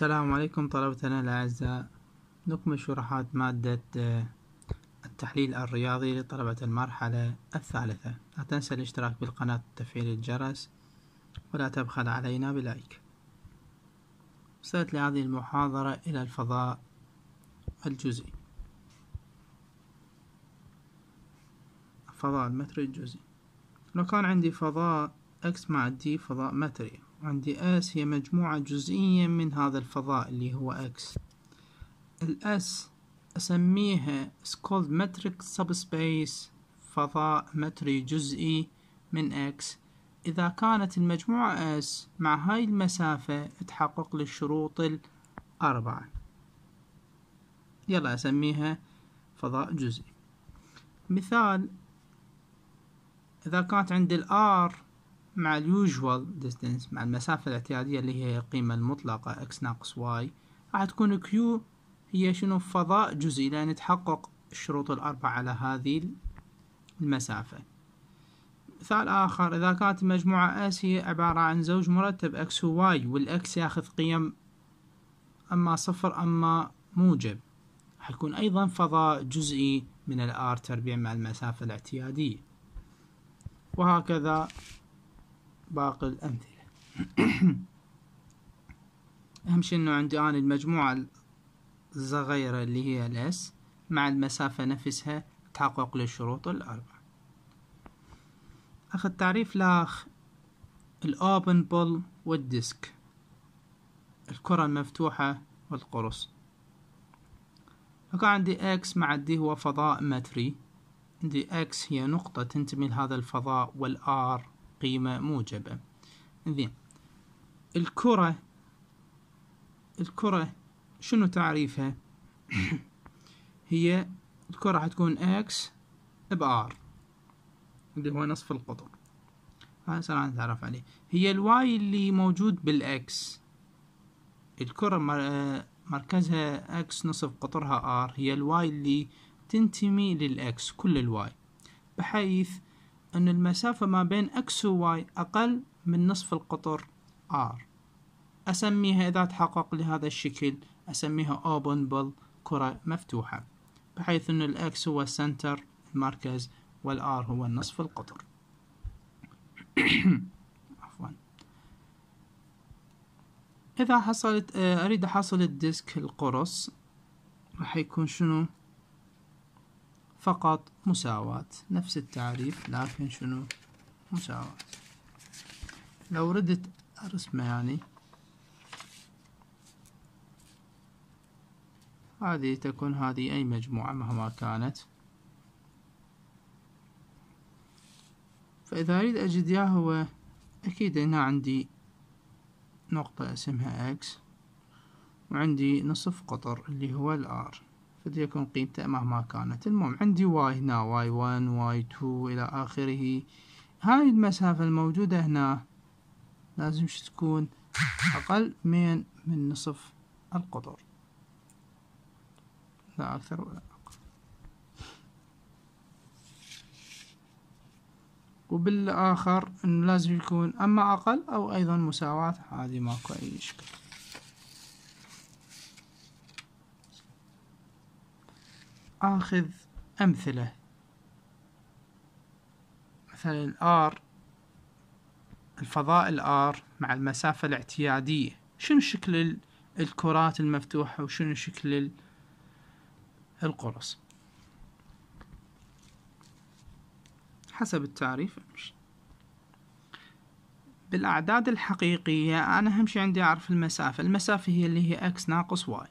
السلام عليكم طلبتنا الأعزاء نكمل شروحات مادة آه، التحليل الرياضي لطلبة المرحلة الثالثة لا تنسى الاشتراك بالقناة وتفعيل الجرس ولا تبخل علينا بلايك وصلت لهذه المحاضرة إلى الفضاء الجزئي الفضاء المتري الجزئي لو كان عندي فضاء x مع d فضاء متري يعني. عندي S هي مجموعة جزئية من هذا الفضاء اللي هو X الأس أسميها سكولد متريك سبسبيس فضاء متري جزئي من X إذا كانت المجموعة S مع هاي المسافة تحقق للشروط الشروط الأربعة يلا أسميها فضاء جزئي مثال إذا كانت عند الآر مع اليوجوال ديستنس مع المسافة الاعتيادية اللي هي القيمة المطلقة x ناقص y راح تكون q هي شنو فضاء جزئي لأن تحقق الشروط الأربعة على هذه المسافة مثال آخر إذا كانت المجموعة S هي عبارة عن زوج مرتب x و y والx ياخذ قيم أما صفر أما موجب راح يكون أيضا فضاء جزئي من الآر تربيع مع المسافة الاعتيادية وهكذا باقي الأمثلة أهم شي إنه عندي أنا المجموعة الصغيرة اللي هي الأس مع المسافة نفسها تحقق للشروط الأربعة أخذ تعريف لاخ الأوبن بول والديسك الكرة المفتوحة والقرص أكون عندي x مع d هو فضاء متري عندي x هي نقطة تنتمي لهذا الفضاء والr قيمة موجبة انزين الكرة الكرة شنو تعريفها هي الكرة حتكون اكس بار اللي هو نصف القطر هذا سرعة نتعرف عليه هي الواي اللي موجود بالاكس الكرة مركزها اكس نصف قطرها ار هي الواي اللي تنتمي للاكس كل الواي بحيث أن المسافة ما بين X و Y أقل من نصف القطر R أسميها إذا تحقق لهذا الشكل أسميها open ball كرة مفتوحة بحيث أن الإكس هو السنتر المركز والآر هو نصف القطر إذا حصلت أريد أحصل الديسك القرص راح يكون شنو فقط مساواة نفس التعريف لكن شنو مساواة لو ردت أرسمه يعني هذه تكون هذه أي مجموعة مهما كانت فإذا أريد أجد يا هو أكيد هنا عندي نقطة اسمها X وعندي نصف قطر اللي هو الآر يكون قيمته مهما كانت المهم عندي واي هنا واي 1 واي 2 إلى آخره هاي المسافة الموجودة هنا لازم تكون أقل من من نصف القطر لا أكثر ولا أقل وبالآخر إنه لازم يكون أما أقل أو أيضا مساواة هذه ماكو أي إشكال آخذ أمثلة مثلا الآر الفضاء الآر مع المسافة الاعتيادية شنو شكل الكرات المفتوحة وشنو شكل القرص حسب التعريف أمشي بالأعداد الحقيقية أنا أهم شي عندي أعرف المسافة المسافة هي اللي هي x ناقص y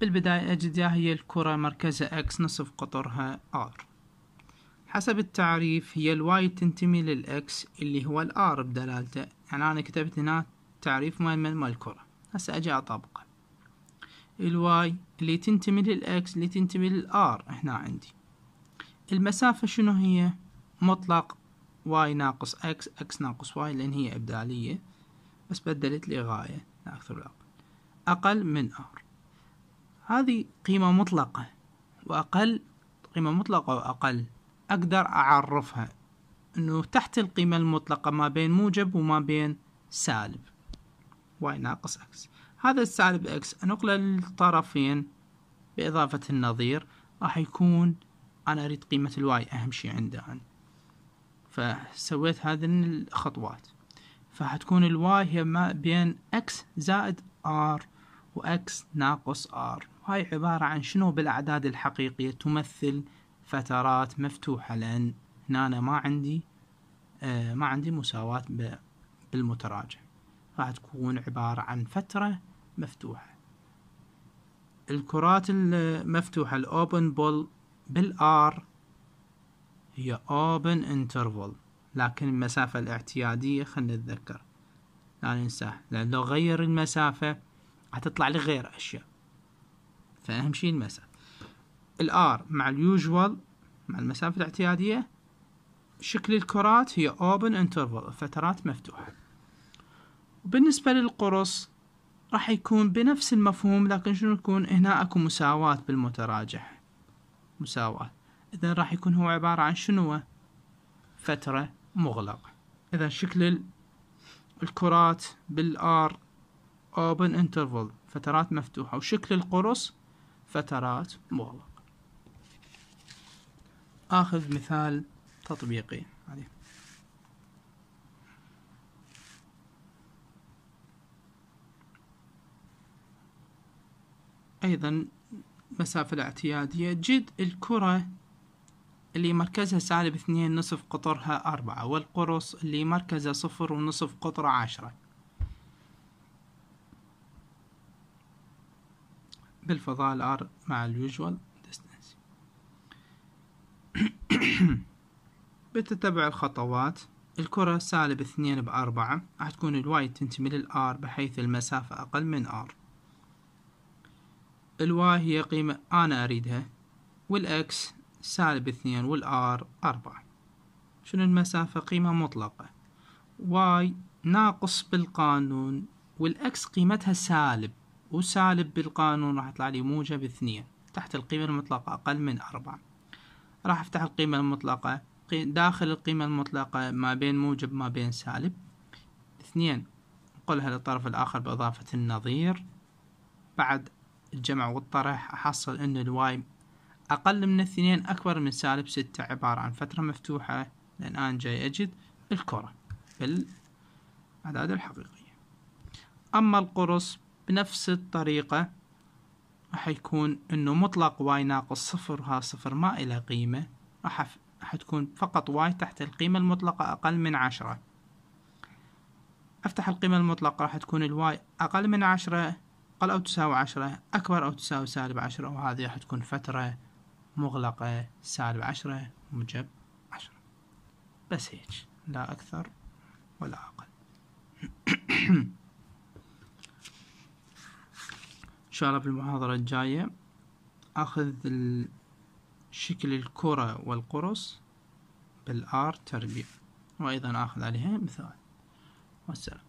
بالبداية أجد يا هي الكرة مركزها X نصف قطرها R حسب التعريف هي الواي تنتمي للإكس اللي هو الآر بدلالته يعني أنا كتبت هنا تعريف مهمل مال الكرة هسا أجي أطبقه الواي اللي تنتمي للإكس اللي تنتمي للآر هنا عندي المسافة شنو هي مطلق واي ناقص اكس اكس ناقص واي لأن هي إبدالية بس بدلت لي غاية أكثر ولا أقل أقل من آر هذه قيمة مطلقة وأقل قيمة مطلقة وأقل أقدر أعرفها أنه تحت القيمة المطلقة ما بين موجب وما بين سالب y ناقص x هذا السالب x أنقله للطرفين بإضافة النظير راح يكون أنا أريد قيمة الواي أهم شيء عندي أنا فسويت هذه الخطوات فحتكون الواي هي ما بين x زائد r و x ناقص r هاي عبارة عن شنو بالأعداد الحقيقية تمثل فترات مفتوحة لأن هنا أنا ما عندي آه، ما عندي مساواة بالمتراجع راح تكون عبارة عن فترة مفتوحة الكرات المفتوحة الأوبن بول بالآر هي أوبن انترفول لكن المسافة الاعتيادية خلنا نتذكر لا ننساه لأن لو غير المسافة هتطلع لي غير أشياء فأهم شيء المسافة الار مع اليوجوال مع المسافة الاعتيادية شكل الكرات هي open interval فترات مفتوحة وبالنسبة للقرص راح يكون بنفس المفهوم لكن شنو يكون هنا اكو مساواة بالمتراجح مساواة اذا راح يكون هو عبارة عن شنو فترة مغلقة اذا شكل الكرات بالار open interval فترات مفتوحة وشكل القرص فترات مغلق آخذ مثال تطبيقي عليه أيضا مسافة الاعتيادية جد الكرة اللي مركزها سالب اثنين نصف قطرها أربعة والقرص اللي مركزه صفر ونصف قطره عشرة بالفضاء الار مع اليوجوال ديستنس بتتبع الخطوات الكرة سالب اثنين بأربعة راح تكون الواي تنتمي للآر بحيث المسافة أقل من آر الواي هي قيمة أنا أريدها والإكس سالب اثنين والآر أربعة شنو المسافة قيمة مطلقة واي ناقص بالقانون والإكس قيمتها سالب وسالب بالقانون راح يطلع لي موجب اثنين تحت القيمة المطلقة أقل من أربعة راح أفتح القيمة المطلقة داخل القيمة المطلقة ما بين موجب ما بين سالب اثنين نقلها للطرف الآخر بإضافة النظير بعد الجمع والطرح أحصل أن الواي أقل من اثنين أكبر من سالب ستة عبارة عن فترة مفتوحة لأن الآن جاي أجد الكرة بالأعداد الحقيقية أما القرص بنفس الطريقة راح يكون انه مطلق واي ناقص صفر ها صفر ما إلى قيمة راح حتكون فقط واي تحت القيمة المطلقة أقل من عشرة أفتح القيمة المطلقة راح تكون الواي أقل من عشرة أقل أو تساوي عشرة أكبر أو تساوي سالب عشرة وهذه راح تكون فترة مغلقة سالب عشرة موجب عشرة بس هيك لا أكثر ولا أقل شاء الله في المحاضرة الجاية أخذ شكل الكرة والقرص بالآر تربيع وأيضا أخذ عليها مثال والسلام